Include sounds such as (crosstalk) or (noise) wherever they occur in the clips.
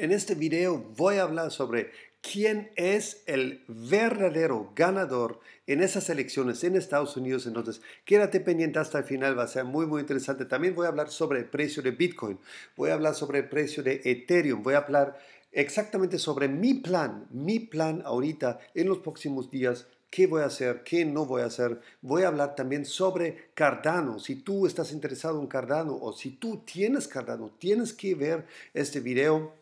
En este video voy a hablar sobre quién es el verdadero ganador en esas elecciones en Estados Unidos. Entonces, quédate pendiente hasta el final, va a ser muy, muy interesante. También voy a hablar sobre el precio de Bitcoin, voy a hablar sobre el precio de Ethereum, voy a hablar exactamente sobre mi plan, mi plan ahorita en los próximos días qué voy a hacer, qué no voy a hacer. Voy a hablar también sobre Cardano. Si tú estás interesado en Cardano o si tú tienes Cardano, tienes que ver este video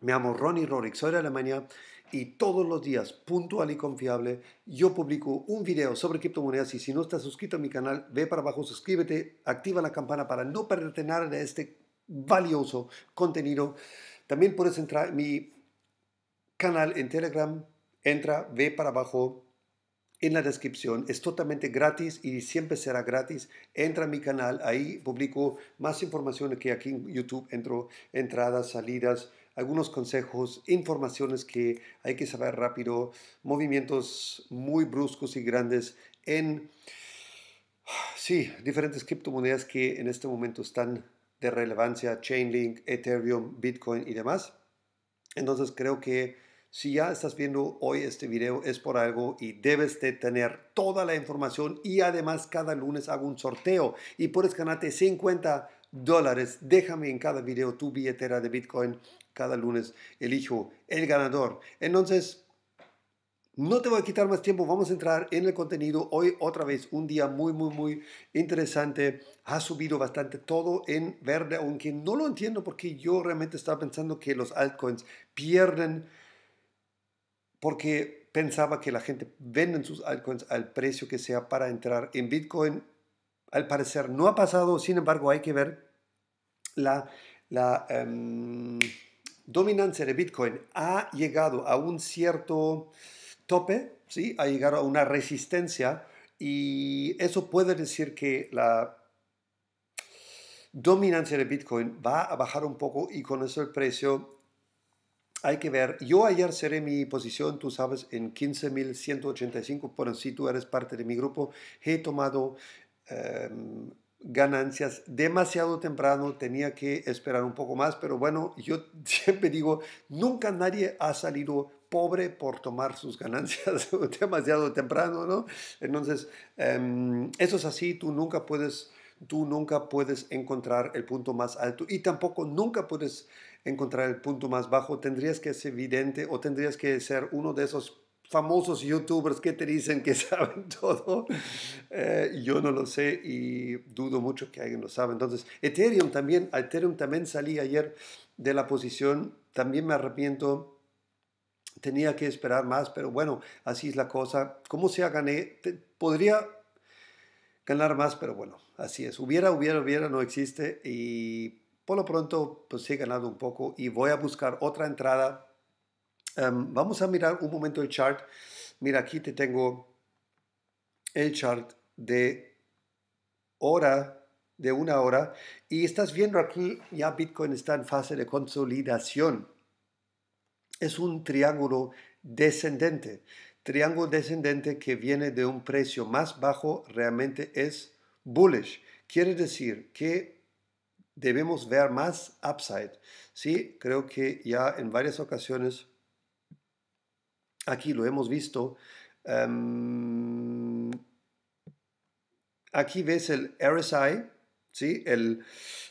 me llamo Ronnie Rorick, soy de Alemania y todos los días, puntual y confiable, yo publico un video sobre criptomonedas y si no estás suscrito a mi canal, ve para abajo, suscríbete, activa la campana para no perderte nada de este valioso contenido. También puedes entrar a mi canal en Telegram, entra, ve para abajo en la descripción. Es totalmente gratis y siempre será gratis. Entra a mi canal, ahí publico más información que aquí en YouTube. Entro entradas, salidas, algunos consejos, informaciones que hay que saber rápido, movimientos muy bruscos y grandes en, sí, diferentes criptomonedas que en este momento están de relevancia, Chainlink, Ethereum, Bitcoin y demás. Entonces creo que si ya estás viendo hoy este video es por algo y debes de tener toda la información y además cada lunes hago un sorteo y puedes ganarte 50 dólares. Déjame en cada video tu billetera de Bitcoin. Cada lunes elijo el ganador. Entonces, no te voy a quitar más tiempo, vamos a entrar en el contenido. Hoy otra vez un día muy, muy, muy interesante. Ha subido bastante todo en verde, aunque no lo entiendo porque yo realmente estaba pensando que los altcoins pierden porque pensaba que la gente venden sus altcoins al precio que sea para entrar en Bitcoin al parecer no ha pasado, sin embargo hay que ver la, em, dominancia de Bitcoin. Ha llegado a un cierto tope, ¿sí? ha llegado a una resistencia y eso puede decir que la dominancia de Bitcoin va a bajar un poco y con eso el precio hay que ver. Yo ayer cerré mi posición, tú sabes, en 15.185, por si tú eres parte de mi grupo, he tomado Em, ganancias demasiado temprano, tenía que esperar un poco más, pero bueno, yo (laughs) siempre digo, nunca nadie ha salido pobre por tomar sus ganancias (laughs) demasiado temprano, ¿no? Entonces, em, eso es así, tú nunca puedes tú nunca puedes encontrar el punto más alto y tampoco nunca puedes encontrar el punto más bajo. Tendrías que ser evidente o tendrías que ser uno de esos famosos youtubers que te dicen que (laughs) saben todo. Eh, yo no lo sé y dudo mucho que alguien lo sabe. Entonces, Ethereum también, Ethereum también salí ayer de la posición, también me arrepiento. Tenía que esperar más, pero bueno, así es la cosa. Como sea, gané. podría ganar más, pero bueno, así es. Hubiera, hubiera, hubiera, no existe. Y por lo pronto, pues he ganado un poco y voy a buscar otra entrada Em, vamos a mirar un momento el chart. Mira, aquí te tengo el chart de hora, de una hora, y estás viendo aquí ya Bitcoin está en fase de consolidación. Es un triángulo descendente. Triángulo descendente que viene de un precio más bajo realmente es bullish. Quiere decir que debemos ver más upside. Sí, creo que ya en varias ocasiones Aquí lo hemos visto. Em, aquí ves el RSI, ¿sí? el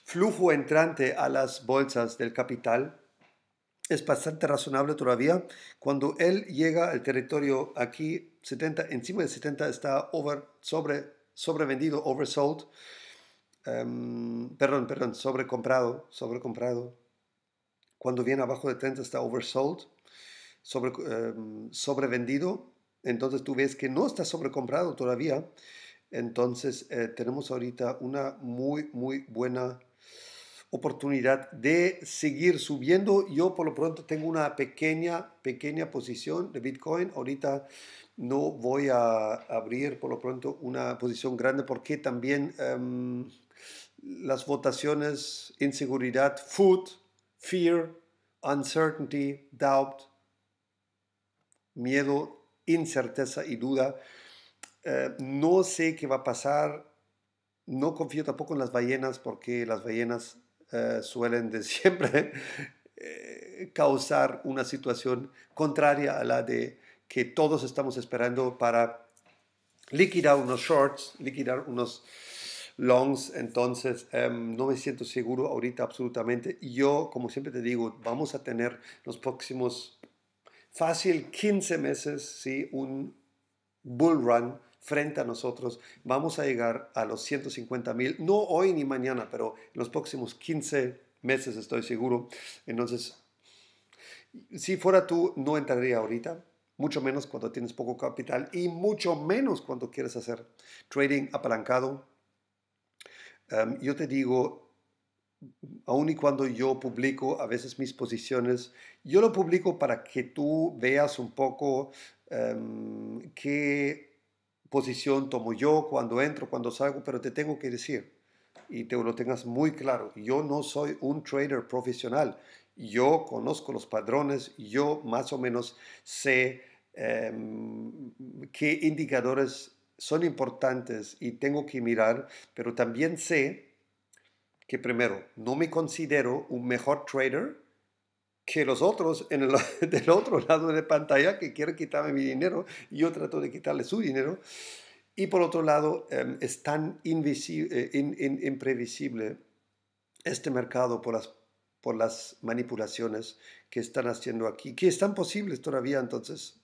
flujo entrante a las bolsas del capital. Es bastante razonable todavía. Cuando él llega al territorio aquí, 70, encima de 70 está over, sobre, sobrevendido, oversold. Em, perdón, perdón, sobrecomprado, sobrecomprado. Cuando viene abajo de 30 está oversold sobre, em, sobrevendido, entonces tú ves que no está sobrecomprado todavía. Entonces eh, tenemos ahorita una muy, muy buena oportunidad de seguir subiendo. Yo por lo pronto tengo una pequeña, pequeña posición de Bitcoin. Ahorita no voy a abrir por lo pronto una posición grande porque también em, las votaciones, inseguridad, food, fear, uncertainty, doubt, miedo, incerteza y duda. Eh, no sé qué va a pasar. No confío tampoco en las ballenas porque las ballenas eh, suelen de (laughs) siempre eh, causar una situación contraria a la de que todos estamos esperando para liquidar unos shorts, liquidar unos longs, entonces em, no me siento seguro ahorita absolutamente. Yo, como siempre te digo, vamos a tener los próximos fácil 15 meses, ¿sí? un bull run frente a nosotros. Vamos a llegar a los 150 mil, no hoy ni mañana, pero en los próximos 15 meses estoy seguro. Entonces, si fuera tú, no entraría ahorita, mucho menos cuando tienes poco capital y mucho menos cuando quieres hacer trading apalancado. Em, yo te digo, aún y cuando yo publico a veces mis posiciones, yo lo publico para que tú veas un poco em, qué posición tomo yo cuando entro, cuando salgo, pero te tengo que decir y te lo tengas muy claro, yo no soy un trader profesional, yo conozco los padrones, yo más o menos sé em, qué indicadores son importantes y tengo que mirar, pero también sé que primero, no me considero un mejor trader que los otros en el, (laughs) del otro lado de la pantalla que quieren quitarme mi dinero y yo trato de quitarle su dinero. Y por otro lado, em, es tan eh, imprevisible este mercado por las, por las manipulaciones que están haciendo aquí, que están posibles todavía. Entonces,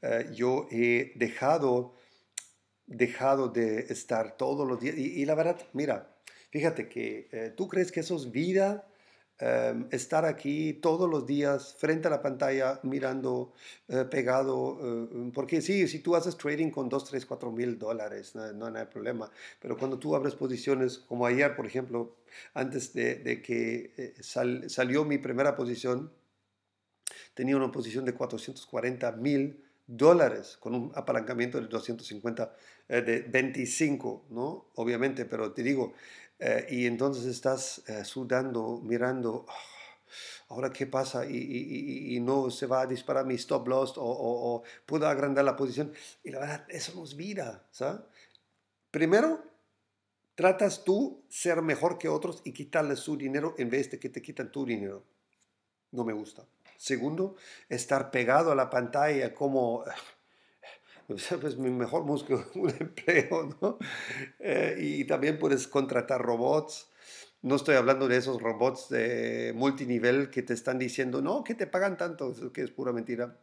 eh, yo he dejado, dejado de estar todos los días. y, y la verdad, mira, Fíjate que eh, tú crees que eso es vida, em, estar aquí todos los días frente a la pantalla mirando eh, pegado, eh, em, porque sí, si tú haces trading con 2, 3, 4 mil dólares, no, no, hay problema, pero cuando tú abres posiciones, como ayer, por ejemplo, antes de, que salió mi primera posición, tenía una posición de 440 mil dólares con un apalancamiento de 250, de 25, ¿no? Obviamente, pero te digo, eh, y entonces estás eh, sudando, mirando, ah, ahora qué pasa y, no se va a disparar mi stop loss o, o, puedo agrandar la posición. Y la verdad, eso no es vida. ¿sabes? Primero, tratas tú ser mejor que otros y quitarles su dinero en vez de que te quitan tu dinero. No me gusta. Segundo, estar pegado a la pantalla como (laughs) pues, mi mejor músculo (laughs) un empleo, ¿no? Eh, y también puedes contratar robots. No estoy hablando de esos robots de multinivel que te están diciendo, no, que te pagan tanto, que es pura mentira.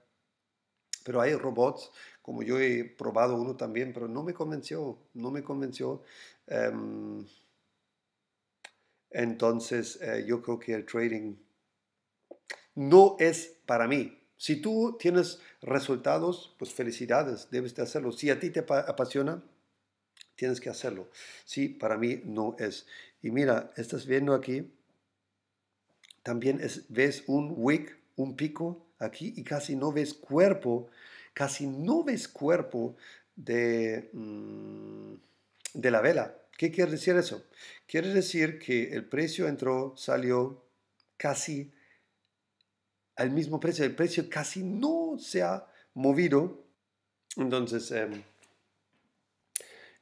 Pero hay robots, como yo he probado uno también, pero no me convenció, no me convenció. Em, entonces, eh, yo creo que el trading no es para mí. Si tú tienes resultados, pues felicidades, debes de hacerlo. Si a ti te apasiona, tienes que hacerlo. Sí, para mí no es. Y mira, estás viendo aquí, también es, ves un wick, un pico aquí y casi no ves cuerpo, casi no ves cuerpo de, mm, de la vela. ¿Qué quiere decir eso? Quiere decir que el precio entró, salió casi al mismo precio. El precio casi no se ha movido. Entonces, em,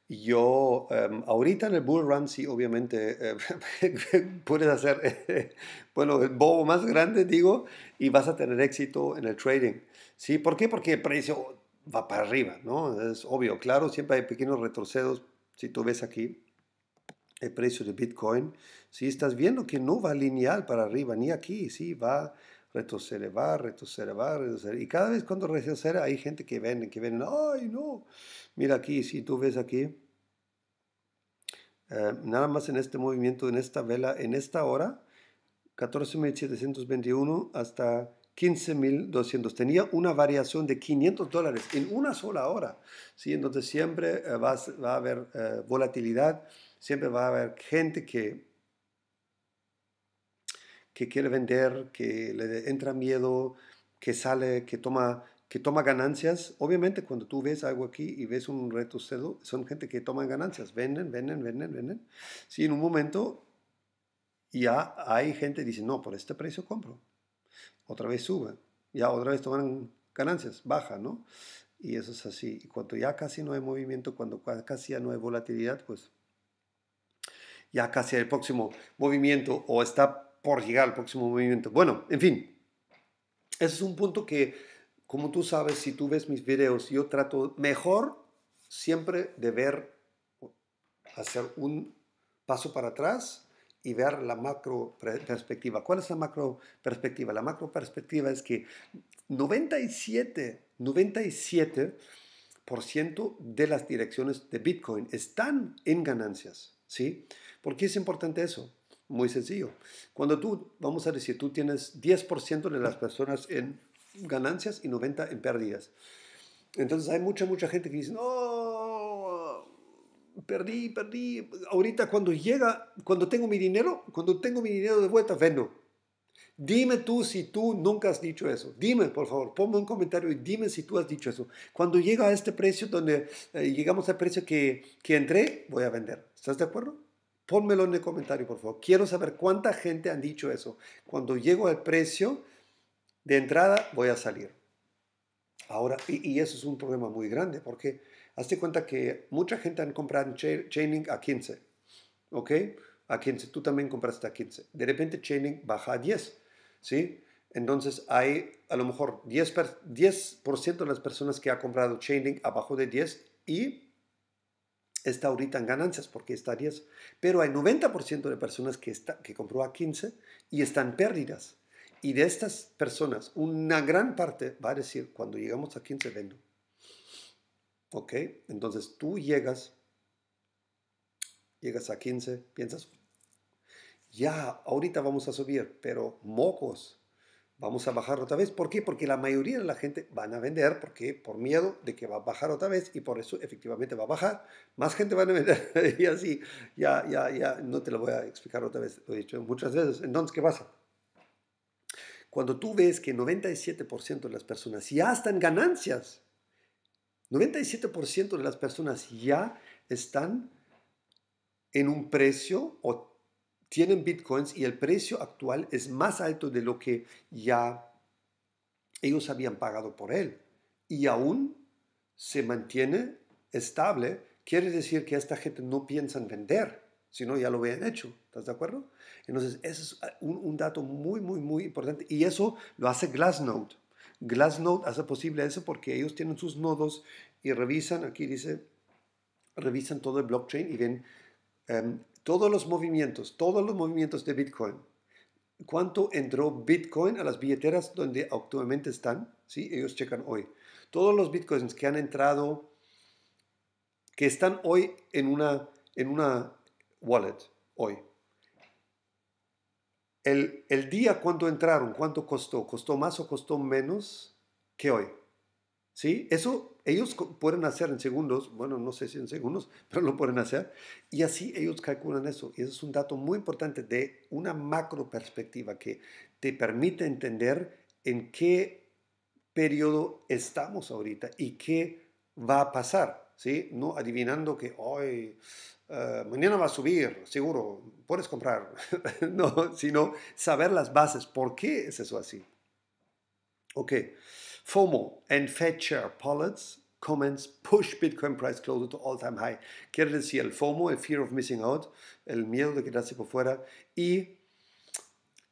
yo em, ahorita en el Bull Run sí, obviamente, em, (laughs) puedes hacer, (laughs) bueno, el bobo más grande, digo, y vas a tener éxito en el trading. ¿Sí? ¿Por qué? Porque el precio va para arriba, ¿no? Es obvio, claro, siempre hay pequeños retrocedos. Si tú ves aquí el precio de Bitcoin, si estás viendo que no va lineal para arriba, ni aquí, sí, va retroceder, retroceder, retroceder. Y cada vez cuando retroceder, hay gente que vende, que ven ay no, mira aquí, si tú ves aquí, eh, nada más en este movimiento, en esta vela, en esta hora, 14.721 hasta 15.200. Tenía una variación de 500 dólares en una sola hora. ¿sí? Entonces siempre eh, va a haber eh, volatilidad, siempre va a haber gente que que quiere vender, que le entra miedo, que sale, que toma, que toma ganancias. Obviamente cuando tú ves algo aquí y ves un reto cedo, son gente que toman ganancias, venden, venden, venden, venden. Si en un momento ya hay gente que dice, no, por este precio compro. Otra vez sube, ya otra vez toman ganancias, baja, ¿no? Y eso es así. Y cuando ya casi no hay movimiento, cuando casi ya no hay volatilidad, pues ya casi el próximo movimiento o está llegar al próximo movimiento. Bueno, en fin, ese es un punto que, como tú sabes, si tú ves mis videos, yo trato mejor siempre de ver, hacer un paso para atrás y ver la macro perspectiva. ¿Cuál es la macro perspectiva? La macro perspectiva es que 97, 97 de las direcciones de Bitcoin están en ganancias, ¿sí? ¿Por qué es importante eso? Muy sencillo. Cuando tú, vamos a decir, tú tienes 10% de las personas en ganancias y 90% en pérdidas. Entonces hay mucha, mucha gente que dice, no, perdí, perdí. Ahorita cuando llega, cuando tengo mi dinero, cuando tengo mi dinero de vuelta, vendo. Dime tú si tú nunca has dicho eso. Dime, por favor, ponme un comentario y dime si tú has dicho eso. Cuando llega a este precio donde eh, llegamos al precio que, que entré, voy a vender. ¿Estás de acuerdo? Pónmelo en el comentario, por favor. Quiero saber cuánta gente han dicho eso. Cuando llego al precio de entrada, voy a salir. Ahora, y, eso es un problema muy grande, porque hazte cuenta que mucha gente han comprado Chainlink a 15, ¿ok? A 15, tú también compraste a 15. De repente Chainlink baja a 10, ¿sí? Entonces hay a lo mejor 10%, 10 de las personas que ha comprado Chainlink abajo de 10 y está ahorita en ganancias porque está 10, pero hay 90% de personas que, está, que compró a 15 y están pérdidas. Y de estas personas, una gran parte va a decir, cuando llegamos a 15 vendo. ¿Ok? Entonces tú llegas, llegas a 15, piensas, ya, ahorita vamos a subir, pero mocos, vamos a bajar otra vez. ¿Por qué? Porque la mayoría de la gente van a vender, porque por miedo de que va a bajar otra vez y por eso efectivamente va a bajar. Más gente van a vender (laughs) y así, ya, ya, ya, no te lo voy a explicar otra vez, lo he dicho muchas veces. Entonces, ¿qué pasa? Cuando tú ves que 97% de las personas ya están ganancias, 97% de las personas ya están en un precio o tienen bitcoins y el precio actual es más alto de lo que ya ellos habían pagado por él. Y aún se mantiene estable, quiere decir que esta gente no piensa en vender, sino ya lo habían hecho, ¿estás de acuerdo? Entonces, ese es un, dato muy, muy, muy importante y eso lo hace Glassnode. Glassnode hace posible eso porque ellos tienen sus nodos y revisan, aquí dice, revisan todo el blockchain y ven em, todos los movimientos, todos los movimientos de Bitcoin. ¿Cuánto entró Bitcoin a las billeteras donde actualmente están? ¿Sí? Ellos checan hoy. Todos los Bitcoins que han entrado, que están hoy en una, en una wallet, hoy. El, día cuando entraron, cuánto costó, costó más o costó menos que hoy. ¿Sí? Eso ellos pueden hacer en segundos, bueno, no sé si en segundos, (laughs) pero lo pueden hacer. Y así ellos calculan eso. Y eso es un dato muy importante de una macro perspectiva que te permite entender en qué periodo estamos ahorita y qué va a pasar. ¿sí? No adivinando que hoy, eh, mañana va a subir, seguro, puedes comprar. (laughs) no, sino saber las bases. ¿Por qué es eso así? Ok. FOMO and Fetcher Chair comments push Bitcoin price closer to all-time high. Quiere decir, el FOMO, el fear of missing out, el miedo de quedarse por fuera y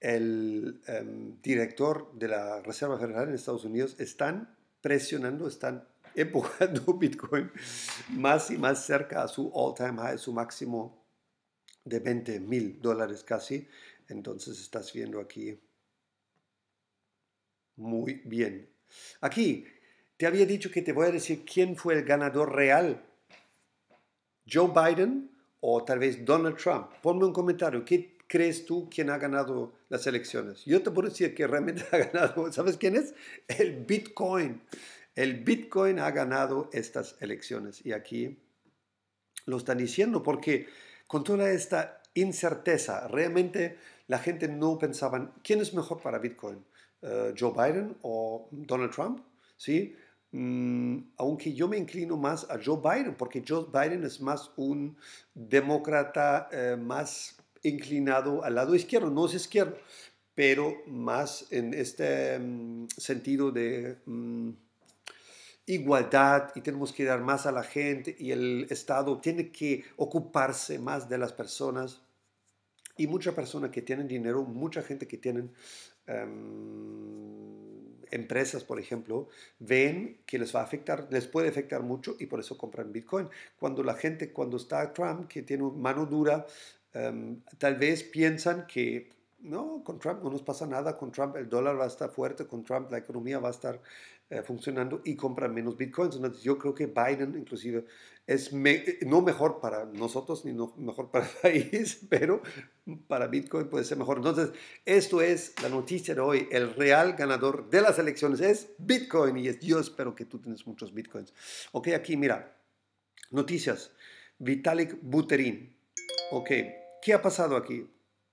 el em, director de la Reserva Federal en Estados Unidos están presionando, están (laughs) empujando Bitcoin más y más cerca a su all-time high, su máximo de 20 mil dólares casi. Entonces estás viendo aquí muy bien Aquí, te había dicho que te voy a decir quién fue el ganador real. Joe Biden o tal vez Donald Trump. Ponme un comentario. ¿Qué crees tú quién ha ganado las elecciones? Yo te puedo decir que realmente (laughs) ha ganado, ¿sabes quién es? El Bitcoin. El Bitcoin ha ganado estas elecciones. Y aquí lo están diciendo porque con toda esta incerteza, realmente la gente no pensaba, ¿quién es mejor para Bitcoin? Eh, Joe Biden o Donald Trump, ¿sí? Mm, aunque yo me inclino más a Joe Biden, porque Joe Biden es más un demócrata eh, más inclinado al lado izquierdo, no es izquierdo, pero más en este mm, sentido de mm, igualdad y tenemos que dar más a la gente y el Estado tiene que ocuparse más de las personas. Y mucha personas que tienen dinero, mucha gente que tienen Em, empresas, por ejemplo, ven que les va a afectar, les puede afectar mucho y por eso compran Bitcoin. Cuando la gente, cuando está Trump, que tiene mano dura, em, tal vez piensan que no, con Trump no nos pasa nada, con Trump el dólar va a estar fuerte, con Trump la economía va a estar eh, funcionando y compran menos bitcoins. Entonces yo creo que Biden inclusive es eh, no mejor para nosotros ni mejor para el (laughs) país, pero para Bitcoin puede ser mejor. Entonces esto es la noticia de hoy. El real ganador de las elecciones es Bitcoin y es, yo espero que tú tienes muchos bitcoins. Ok, aquí mira, noticias. Vitalik Buterin. Ok, ¿qué ha pasado aquí?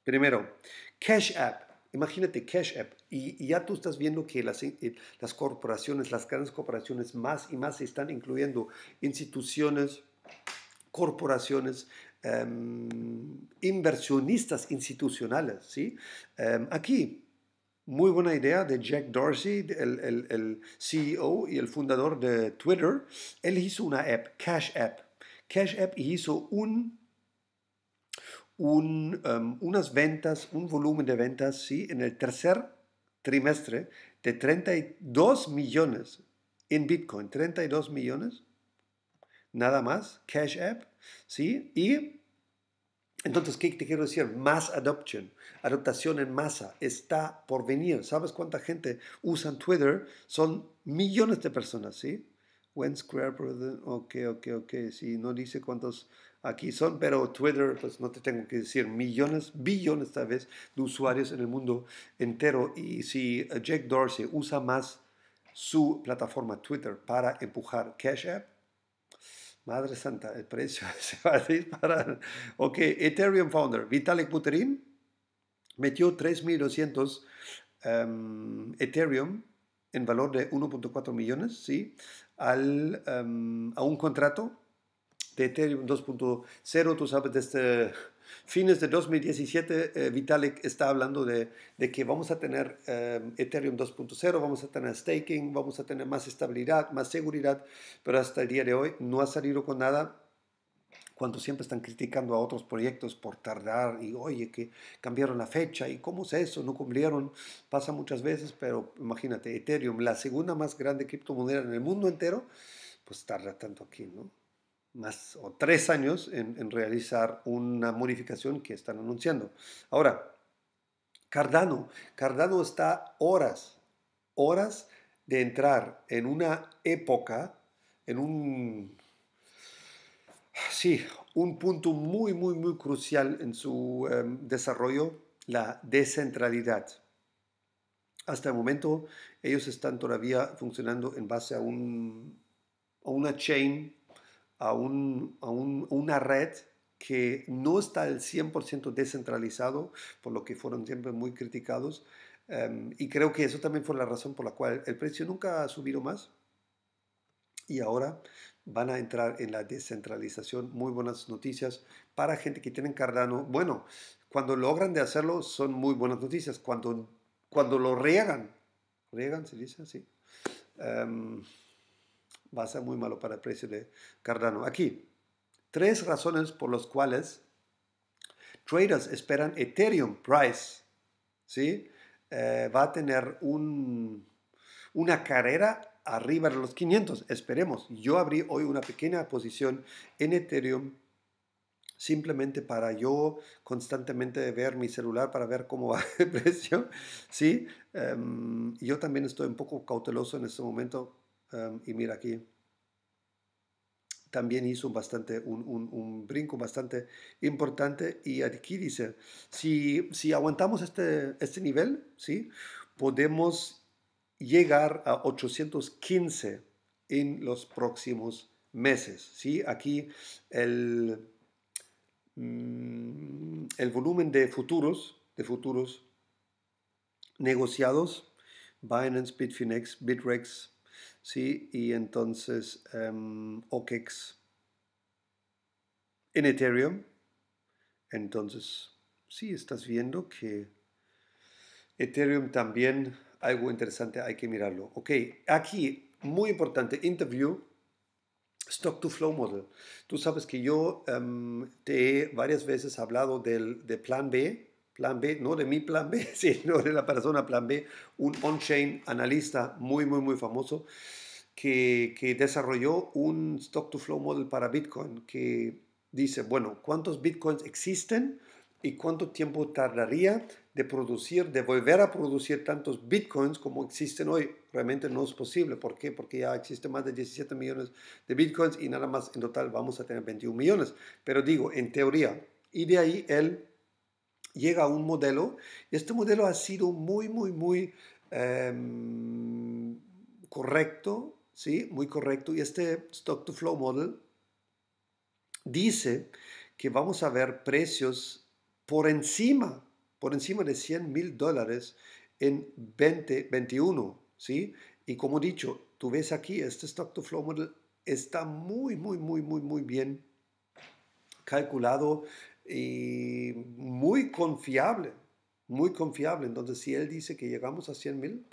Primero, Cash App Imagínate Cash App y, ya tú estás viendo que eh, las, corporaciones, las grandes corporaciones más y más se están incluyendo instituciones, corporaciones, em, inversionistas institucionales. ¿sí? Em, aquí, muy buena idea de Jack Dorsey, el, CEO y el fundador de Twitter. Él hizo una app, Cash App. Cash App hizo un un, em, unas ventas, un volumen de ventas, sí, en el tercer trimestre de 32 millones en Bitcoin, 32 millones, nada más, Cash App, sí, y entonces, ¿qué te quiero decir? Mass adoption, adaptación en masa, está por venir. ¿Sabes cuánta gente usa Twitter? Son millones de personas, ¿sí? When Square, ok, ok, ok, sí, no dice cuántos Aquí son, pero Twitter, pues no te tengo que decir, millones, billones tal vez, de usuarios en el mundo entero. Y si eh, Jack Dorsey usa más su plataforma Twitter para empujar Cash App, madre santa, el precio (laughs) se va a disparar. Ok, Ethereum Founder, Vitalik Buterin, metió 3.200 em, Ethereum en valor de 1.4 millones, ¿sí? Em, a un contrato Ethereum 2.0. Tú sabes, desde este, fines de 2017 eh, Vitalik está hablando de, que vamos a tener eh, Ethereum 2.0, vamos a tener staking, vamos a tener más estabilidad, más seguridad, pero hasta el día de hoy no ha salido con nada cuando siempre están criticando a otros proyectos por tardar y oye que cambiaron la fecha y cómo es eso, no cumplieron, pasa muchas veces, pero imagínate, Ethereum, la segunda más grande criptomoneda en el mundo entero, pues tarda tanto aquí, ¿no? más o tres años en, realizar una modificación que están anunciando. Ahora, Cardano, Cardano está horas, horas de entrar en una época, en un, un punto muy, muy, muy crucial en su em, desarrollo, la descentralidad. Hasta el momento ellos están todavía funcionando en base a, un, a una chain a, una red que no está al 100% descentralizado, por lo que fueron siempre muy criticados. Em, y creo que eso también fue la razón por la cual el precio nunca ha subido más. Y ahora van a entrar en la descentralización. Muy buenas noticias para gente que tiene Cardano. Bueno, cuando logran de hacerlo son muy buenas noticias. Cuando, cuando lo riegan, riegan se dice así. Em, va a ser muy malo para el precio de Cardano. Aquí, tres razones por las cuales traders esperan Ethereum price, ¿sí? Eh, va a tener un, una carrera arriba de los 500, esperemos. Yo abrí hoy una pequeña posición en Ethereum simplemente para yo constantemente ver mi celular para ver cómo (laughs) va el precio, ¿sí? Em, yo también estoy un poco cauteloso en este momento y mira aquí, también hizo bastante, un, brinco bastante importante y aquí dice, si, aguantamos este, este, nivel, ¿sí? podemos llegar a 815 en los próximos meses. ¿sí? Aquí el, mm, el volumen de futuros, de futuros negociados, Binance, Bitfinex, Bitrex, ¿sí? Y entonces em, OKEX en Ethereum. Entonces, sí, estás viendo que Ethereum también, algo interesante, hay que mirarlo. Ok, aquí, muy importante, interview. Stock to Flow Model. Tú sabes que yo em, te he varias veces hablado del plan B, plan B, no de mi plan B, (laughs) sino de la persona plan B, un on-chain analista muy, muy, muy famoso, que, desarrolló un stock-to-flow model para Bitcoin, que dice, bueno, ¿cuántos Bitcoins existen? ¿Y cuánto tiempo tardaría de producir, de volver a producir tantos bitcoins como existen hoy. Realmente no es posible. ¿Por qué? Porque ya existen más de 17 millones de bitcoins y nada más en total vamos a tener 21 millones. Pero digo, en teoría. Y de ahí él llega a un modelo. y Este modelo ha sido muy, muy, muy em, correcto, ¿sí? Muy correcto. Y este Stock to Flow Model dice que vamos a ver precios por encima, por encima de 100 mil dólares en 2021, ¿sí? Y como he dicho, tú ves aquí, este Stock to Flow Model está muy, muy, muy, muy, muy bien calculado y muy confiable, muy confiable. Entonces, si él dice que llegamos a 100 mil,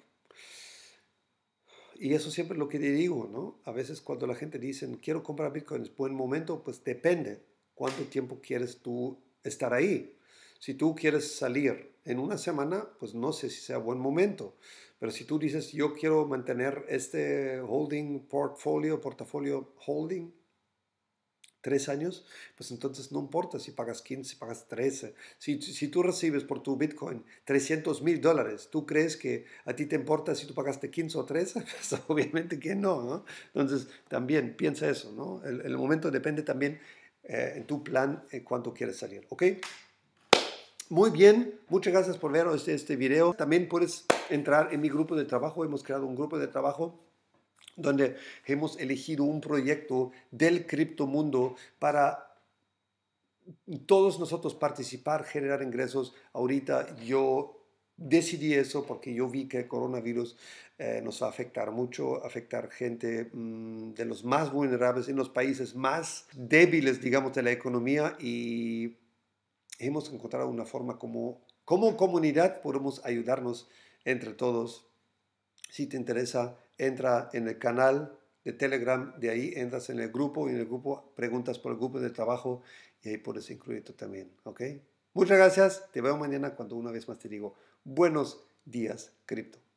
y eso siempre es lo que digo, ¿no? A veces cuando la gente dice, quiero comprar Bitcoin, es buen momento, pues depende cuánto tiempo quieres tú estar ahí. Si tú quieres salir en una semana, pues no sé si sea buen momento. Pero si tú dices, yo quiero mantener este holding portfolio, portafolio holding tres años, pues entonces no importa si pagas 15, si pagas 13. Si, si tú recibes por tu Bitcoin 300 mil dólares, ¿tú crees que a ti te importa si tú pagaste 15 o 13? (laughs) Pues obviamente que no, Entonces también piensa eso, ¿no? El, momento depende también eh, en tu plan en eh, cuánto quieres salir, ¿ok? Muy bien, muchas gracias por ver este, este video. También puedes entrar en mi grupo de trabajo, hemos creado un grupo de trabajo donde hemos elegido un proyecto del criptomundo para todos nosotros participar, generar ingresos. Ahorita yo decidí eso porque yo vi que el coronavirus eh, nos va a afectar mucho, afectar gente mm, de los más vulnerables en los países más débiles, digamos, de la economía y hemos encontrado una forma como, como comunidad podemos ayudarnos entre todos si te interesa, entra en el canal de Telegram, de ahí entras en el grupo y en el grupo preguntas por el grupo de trabajo y ahí puedes incluirte también, ¿ok? Muchas gracias, te veo mañana cuando una vez más te digo buenos días, cripto.